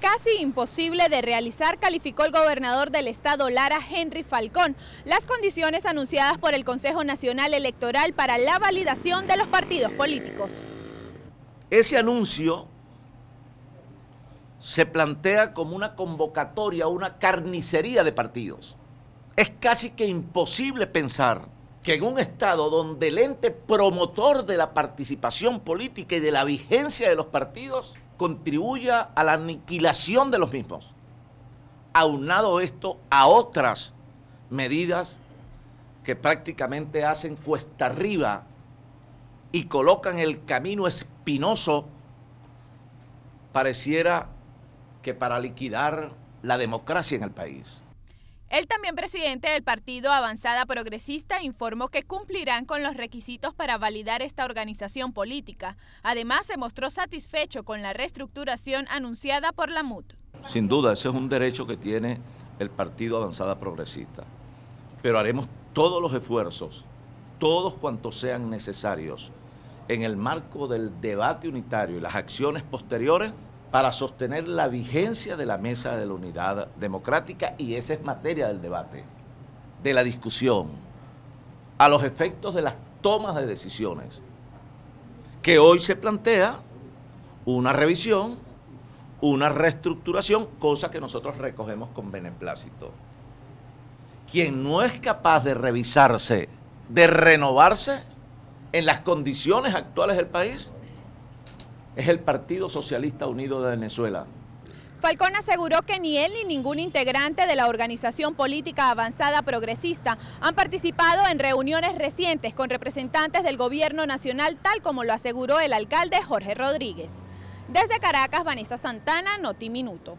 casi imposible de realizar, calificó el gobernador del estado Lara Henry Falcón, las condiciones anunciadas por el Consejo Nacional Electoral para la validación de los partidos políticos. Ese anuncio se plantea como una convocatoria, una carnicería de partidos. Es casi que imposible pensar que en un Estado donde el ente promotor de la participación política y de la vigencia de los partidos contribuya a la aniquilación de los mismos. Aunado esto a otras medidas que prácticamente hacen cuesta arriba y colocan el camino espinoso, pareciera que para liquidar la democracia en el país. El también presidente del partido Avanzada Progresista informó que cumplirán con los requisitos para validar esta organización política. Además, se mostró satisfecho con la reestructuración anunciada por la MUT. Sin duda, ese es un derecho que tiene el partido Avanzada Progresista. Pero haremos todos los esfuerzos, todos cuantos sean necesarios, en el marco del debate unitario y las acciones posteriores para sostener la vigencia de la mesa de la unidad democrática y esa es materia del debate, de la discusión, a los efectos de las tomas de decisiones, que hoy se plantea una revisión, una reestructuración, cosa que nosotros recogemos con beneplácito. Quien no es capaz de revisarse, de renovarse en las condiciones actuales del país, es el Partido Socialista Unido de Venezuela. Falcón aseguró que ni él ni ningún integrante de la organización política avanzada progresista han participado en reuniones recientes con representantes del gobierno nacional, tal como lo aseguró el alcalde Jorge Rodríguez. Desde Caracas, Vanessa Santana, Noti Minuto.